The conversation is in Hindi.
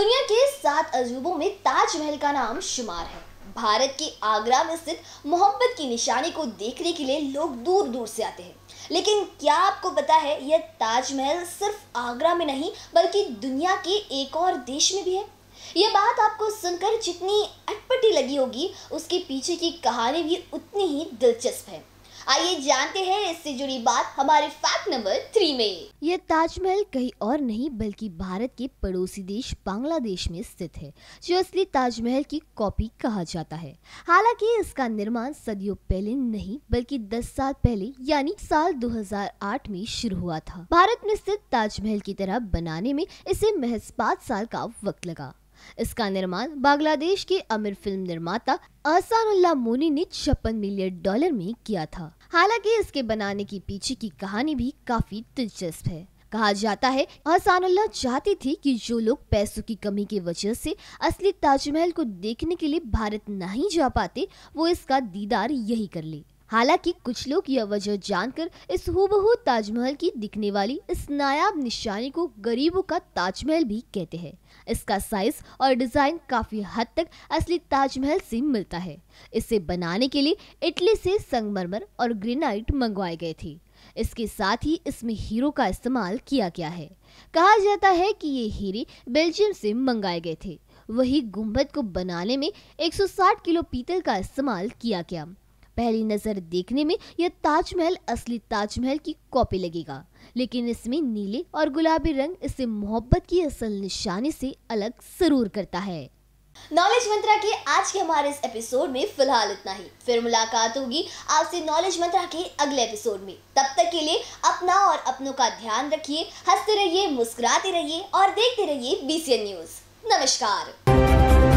दुनिया के सात अजूबों में ताजमहल का नाम शुमार है भारत के आगरा में स्थित मोहब्बत की निशानी को देखने के लिए लोग दूर दूर से आते हैं लेकिन क्या आपको पता है यह ताजमहल सिर्फ आगरा में नहीं बल्कि दुनिया के एक और देश में भी है यह बात आपको सुनकर जितनी अटपटी लगी होगी उसके पीछे की कहानी भी उतनी ही दिलचस्प है आइए जानते हैं इससे जुड़ी बात हमारे फैक्ट नंबर थ्री में यह ताजमहल कहीं और नहीं बल्कि भारत के पड़ोसी देश बांग्लादेश में स्थित है जो असली ताजमहल की कॉपी कहा जाता है हालांकि इसका निर्माण सदियों पहले नहीं बल्कि 10 साल पहले यानी साल 2008 में शुरू हुआ था भारत में स्थित ताजमहल की तरह बनाने में इसे महज पाँच साल का वक्त लगा इसका निर्माण बांग्लादेश के अमीर फिल्म निर्माता अहसानुल्लाह मोनी ने छप्पन मिलियन डॉलर में किया था हालांकि इसके बनाने के पीछे की कहानी भी काफी दिलचस्प है कहा जाता है अहसानुल्ला चाहती थी कि जो लोग पैसों की कमी की वजह से असली ताजमहल को देखने के लिए भारत नहीं जा पाते वो इसका दीदार यही कर ले हालांकि कुछ लोग यह वजह जानकर इस हूबहू ताजमहल की दिखने वाली इस नायाब निशानी को गरीबों का ताजमहल भी कहते हैं इसका साइज और डिजाइन काफी हद तक असली ताजमहल से मिलता है इसे बनाने के लिए इटली से संगमरमर और ग्रेनाइट मंगवाए गए थे इसके साथ ही इसमें हीरो का इस्तेमाल किया गया है कहा जाता है कि ये हीरे बेल्जियम से मंगाए गए थे वही गुम्बद को बनाने में 160 किलो पीतल का इस्तेमाल किया गया पहली नज़र देखने में यह ताजमहल असली ताजमहल की कॉपी लगेगा लेकिन इसमें नीले और गुलाबी रंग इसे मोहब्बत की असल निशानी से अलग जरूर करता है नॉलेज मंत्रा के आज के हमारे इस एपिसोड में फिलहाल इतना ही फिर मुलाकात होगी आपसे नॉलेज मंत्रा के अगले एपिसोड में तब तक के लिए अपना और अपनों का ध्यान रखिए हंसते रहिए मुस्कुराते रहिए और देखते रहिए बीसीएन न्यूज नमस्कार